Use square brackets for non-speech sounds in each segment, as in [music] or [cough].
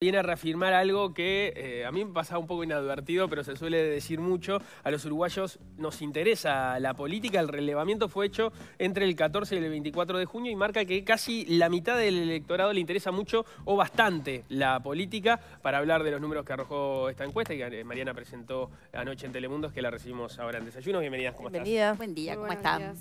Viene a reafirmar algo que eh, a mí me pasaba un poco inadvertido, pero se suele decir mucho. A los uruguayos nos interesa la política. El relevamiento fue hecho entre el 14 y el 24 de junio y marca que casi la mitad del electorado le interesa mucho o bastante la política. Para hablar de los números que arrojó esta encuesta y que eh, Mariana presentó anoche en Telemundo, que la recibimos ahora en desayuno. Bienvenidas, ¿cómo Bienvenida. Buen día, ¿cómo están?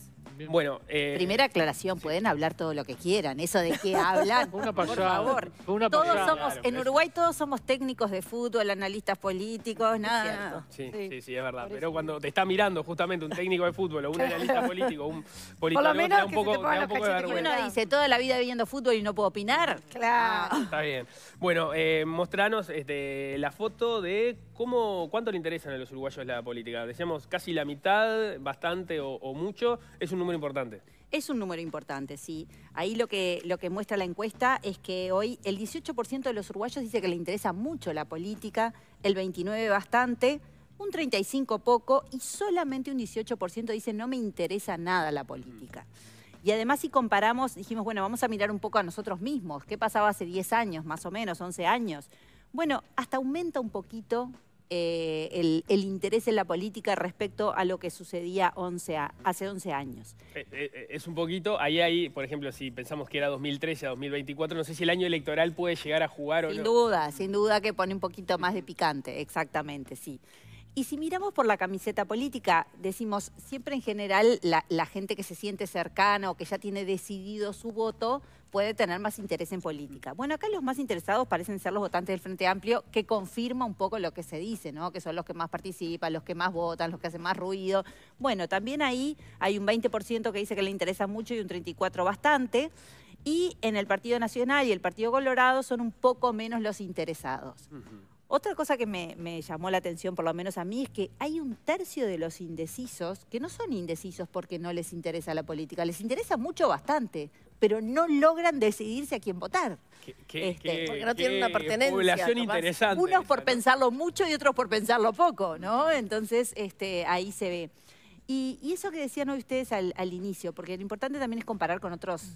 Bueno, eh, primera aclaración, pueden hablar todo lo que quieran. Eso de qué hablan, [laughs] por favor. Todos somos en un. Uruguay todos somos técnicos de fútbol, analistas políticos, nada. Sí, sí, sí, es verdad. Pero cuando te está mirando justamente un técnico de fútbol o un analista político, un [laughs] político, da un poco, de Uno dice, toda la vida viviendo fútbol y no puedo opinar. Claro. Ah, está bien. Bueno, eh, mostranos este, la foto de cómo, cuánto le interesan a los uruguayos la política. Decíamos casi la mitad, bastante o, mucho. Es un número importante. Es un número importante, sí. Ahí lo que, lo que muestra la encuesta es que hoy el 18% de los uruguayos dice que le interesa mucho la política, el 29 bastante, un 35 poco y solamente un 18% dice no me interesa nada la política. Y además si comparamos, dijimos, bueno, vamos a mirar un poco a nosotros mismos, qué pasaba hace 10 años, más o menos, 11 años. Bueno, hasta aumenta un poquito eh, el, interés en la política respecto a lo que sucedía 11 hace 11 años. Eh, eh, es un poquito, ahí hay, por ejemplo, si pensamos que era 2013 a 2024, no sé si el año electoral puede llegar a jugar o no. Sin duda, sin duda que pone un poquito más de picante, exactamente, sí. Y si miramos por la camiseta política, decimos, siempre en general la, la gente que se siente cercana o que ya tiene decidido su voto, puede tener más interés en política. Bueno, acá los más interesados parecen ser los votantes del Frente Amplio, que confirma un poco lo que se dice, ¿no? Que son los que más participan, los que más votan, los que hacen más ruido. Bueno, también ahí hay un 20% que dice que le interesa mucho y un 34% bastante. Y en el Partido Nacional y el Partido Colorado son un poco menos los interesados. Otra cosa que me, me, llamó la atención, por lo menos a mí, es que hay un tercio de los indecisos que no son indecisos porque no les interesa la política, les interesa mucho bastante pero no logran decidirse a quién votar. Este, porque no tienen una pertenencia. Población interesante. Unos por pensarlo mucho y otros por pensarlo poco, ¿no? Entonces, este, ahí se ve. Y, eso que decían hoy ustedes al, al, inicio, porque lo importante también es comparar con otros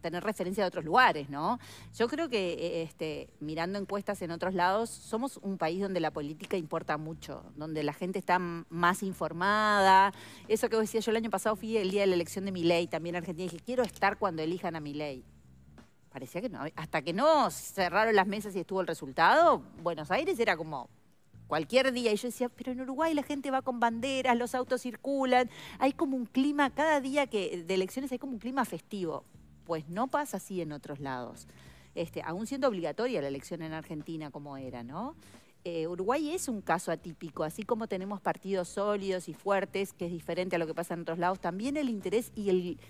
tener referencia de otros lugares, ¿no? Yo creo que eh, este, mirando encuestas en otros lados, somos un país donde la política importa mucho, donde la gente está más informada. Eso que vos decías, yo el año pasado fui el día de la elección de mi ley, también en Argentina, y dije, quiero estar cuando elijan a mi ley. Parecía que no, hasta que no cerraron las mesas y estuvo el resultado, Buenos Aires era como cualquier día. Y yo decía, pero en Uruguay la gente va con banderas, los autos circulan, hay como un clima, cada día que de elecciones hay como un clima festivo pues no pasa así en otros lados. Este, aún siendo obligatoria la elección en Argentina como era, ¿no? Eh, Uruguay es un caso atípico, así como tenemos partidos sólidos y fuertes, que es diferente a lo que pasa en otros lados, también el interés y el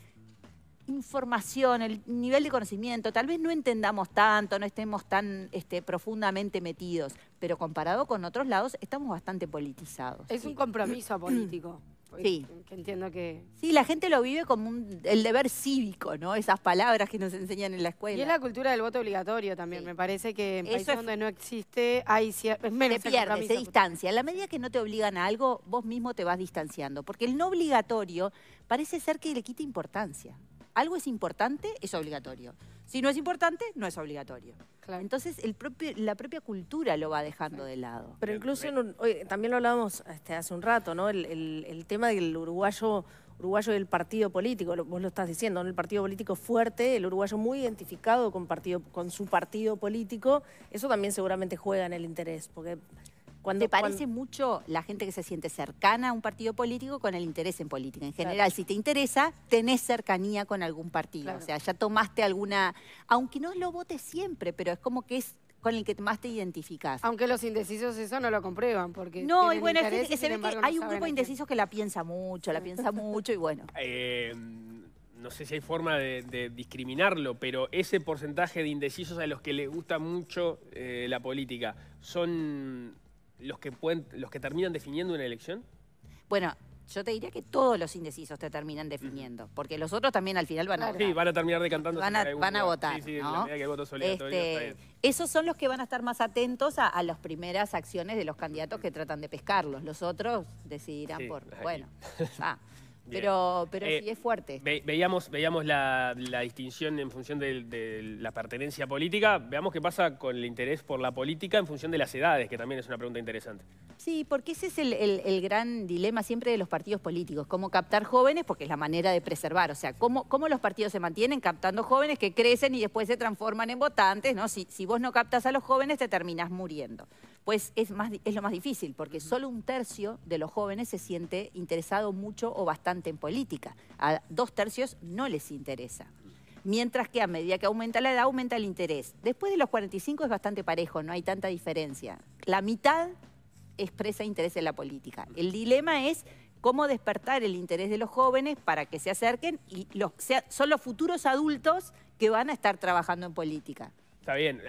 información, el nivel de conocimiento, tal vez no entendamos tanto, no estemos tan este, profundamente metidos, pero comparado con otros lados estamos bastante politizados. Es un compromiso [clears throat] político. Pues, sí. entiendo que... la gente lo vive como el deber cívico, ¿no? Esas palabras que nos enseñan en la escuela. Y es la cultura del voto obligatorio también. Me parece que en Eso países es... donde no existe hay se pierde, se distancia. En la medida que no te obligan a algo, vos mismo te vas distanciando. Porque el no obligatorio parece ser que le quita importancia algo es importante, es obligatorio. Si no es importante, no es obligatorio. Entonces, la propia cultura lo va dejando de lado. Pero incluso, también lo hablábamos este, hace un rato, ¿no? El, tema del uruguayo uruguayo del partido político, vos lo estás diciendo, el partido político fuerte, el uruguayo muy identificado con, con su partido político, eso también seguramente juega en el interés, porque cuando, parece mucho la gente que se siente cercana a un partido político con el interés en política. En general, si te interesa, tenés cercanía con algún partido. O sea, ya tomaste alguna... Aunque no lo votes siempre, pero es como que es con el que más te identificas. Aunque los indecisos eso no lo comprueban, porque... No, y bueno, es, que se que hay un grupo de indecisos que la piensa mucho, la piensa mucho y bueno. [laughs] Eh, no sé si hay forma de, discriminarlo, pero ese porcentaje de indecisos a los que les gusta mucho eh, la política, ¿son los que, pueden, los que terminan definiendo una elección? Bueno, yo te diría que todos los indecisos te terminan definiendo, porque los otros también al final van a Sí, van a terminar decantando. Van a, van a votar, Esos son los que van a estar más atentos a, las primeras acciones de los candidatos que tratan de pescarlos. Los otros decidirán por... Bueno, [laughs] Pero, pero eh, sí es fuerte. veíamos, veíamos la, distinción en función de, la pertenencia política. Veamos qué pasa con el interés por la política en función de las edades, que también es una pregunta interesante. Sí, porque ese es el, gran dilema siempre de los partidos políticos, cómo captar jóvenes, porque es la manera de preservar. O sea, cómo, cómo los partidos se mantienen captando jóvenes que crecen y después se transforman en votantes. ¿no? Si, si vos no captas a los jóvenes, te terminás muriendo pues es, más, es lo más difícil, porque solo un tercio de los jóvenes se siente interesado mucho o bastante en política. A dos tercios no les interesa. Mientras que a medida que aumenta la edad, aumenta el interés. Después de los 45 es bastante parejo, no hay tanta diferencia. La mitad expresa interés en la política. El dilema es cómo despertar el interés de los jóvenes para que se acerquen y son los futuros adultos que van a estar trabajando en política. Está bien.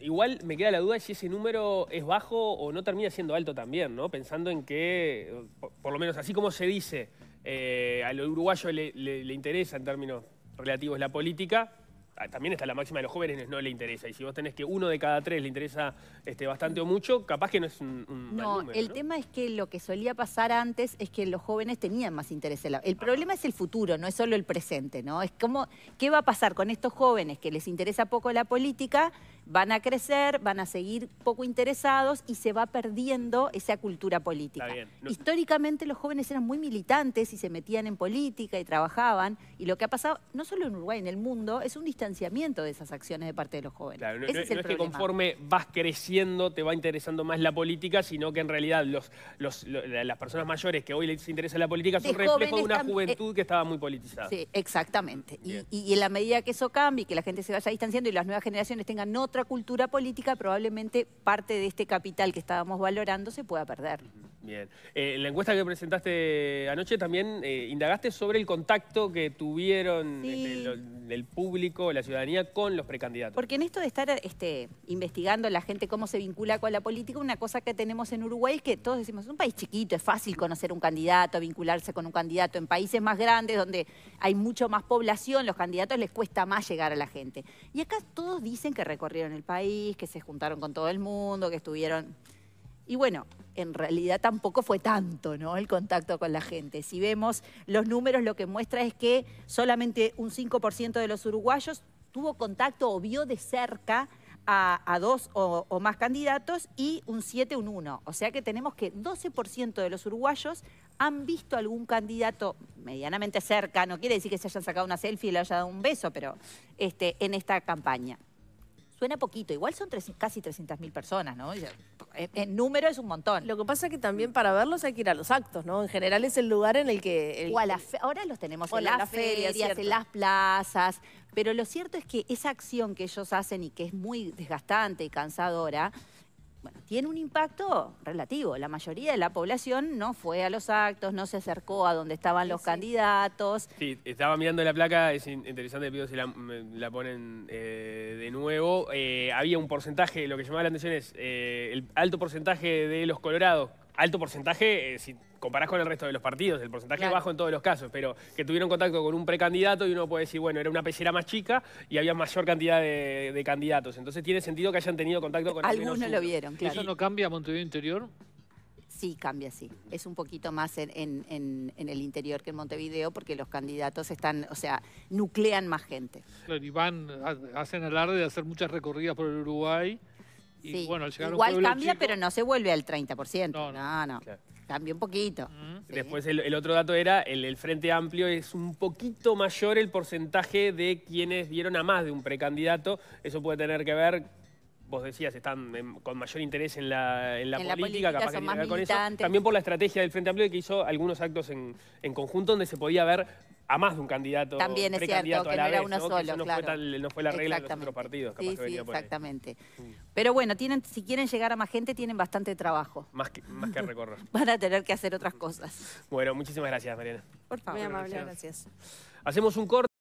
igual me queda la duda si ese número es bajo o no termina siendo alto también, ¿no? Pensando en que, por, lo menos así como se dice, eh, a al uruguayo le, le interesa en términos relativos la política, Ah, también está la máxima de los jóvenes no le interesa. Y si vos tenés que uno de cada tres le interesa este, bastante o mucho, capaz que no es un, No, el tema es que lo que solía pasar antes es que los jóvenes tenían más interés. El problema es el futuro, no es solo el presente, ¿no? Es como, ¿qué va a pasar con estos jóvenes que les interesa poco la política van a crecer, van a seguir poco interesados y se va perdiendo esa cultura política. Históricamente los jóvenes eran muy militantes y se metían en política y trabajaban y lo que ha pasado, no solo en Uruguay, en el mundo, es un distanciamiento de esas acciones de parte de los jóvenes. no, es, que conforme vas creciendo te va interesando más la política, sino que en realidad los, las personas mayores que hoy les interesa la política son reflejo de una juventud eh, que estaba muy politizada. Sí, exactamente. Y, en la medida que eso cambie, que la gente se vaya distanciando y las nuevas generaciones tengan no otra cultura política, probablemente parte de este capital que estábamos valorando se pueda perder. Bien. Eh, la encuesta que presentaste anoche también eh, indagaste sobre el contacto que tuvieron este, el, público, la ciudadanía con los precandidatos. Porque en esto de estar este, investigando la gente cómo se vincula con la política, una cosa que tenemos en Uruguay es que todos decimos, es un país chiquito, es fácil conocer un candidato, vincularse con un candidato. En países más grandes donde hay mucho más población, los candidatos les cuesta más llegar a la gente. Y acá todos dicen que recorrieron el país, que se juntaron con todo el mundo, que estuvieron y bueno, en realidad tampoco fue tanto ¿no? el contacto con la gente. Si vemos los números, lo que muestra es que solamente un 5% de los uruguayos tuvo contacto o vio de cerca a, dos o, más candidatos y un 7, un 1. O sea que tenemos que 12% de los uruguayos han visto algún candidato medianamente cerca, no quiere decir que se hayan sacado una selfie y le haya dado un beso, pero este, en esta campaña. Suena poquito, igual son casi 300.000 personas, ¿no? En, eh, eh, número es un montón. Lo que pasa es que también para verlos hay que ir a los actos, ¿no? En general es el lugar en el que... Igual ahora los tenemos en las ferias, en las plazas, pero lo cierto es que esa acción que ellos hacen y que es muy desgastante y cansadora, bueno, tiene un impacto relativo. La mayoría de la población no fue a los actos, no se acercó a donde estaban los candidatos. Sí, estaba mirando la placa, es interesante, pido si la, la ponen eh, de nuevo. Eh, había un porcentaje, lo que llamaba la atención es eh, el alto porcentaje de los colorados alto porcentaje, eh, si comparás con el resto de los partidos, el porcentaje es bajo en todos los casos, pero que tuvieron contacto con un precandidato y uno puede decir, bueno, era una pecera más chica y había mayor cantidad de, candidatos. Entonces tiene sentido que hayan tenido contacto con Algunos no lo vieron, claro. ¿Eso no cambia Montevideo Interior? Sí, cambia, sí. Es un poquito más en, el interior que en Montevideo porque los candidatos están, o sea, nuclean más gente. Claro, y van, hacen alarde de hacer muchas recorridas por el Uruguay. Igual cambia, pero no se vuelve al 30%. No, no. no, Cambia un poquito. Después el, otro dato era, el, el, Frente Amplio es un poquito mayor el porcentaje de quienes dieron a más de un precandidato. Eso puede tener que ver vos decías, están con mayor interés en la, en política, También por la estrategia del Frente Amplio que hizo algunos actos en, conjunto donde se podía ver a más de un candidato. También es cierto, que era uno solo, no Fue la regla de los otros partidos. exactamente. Mm. Pero bueno, tienen, si quieren llegar a más gente, tienen bastante trabajo. Más que, recorrer. [laughs] Van a tener que hacer otras cosas. Bueno, muchísimas gracias, Mariana. Por favor. Muy amable, gracias. gracias. Hacemos un corte.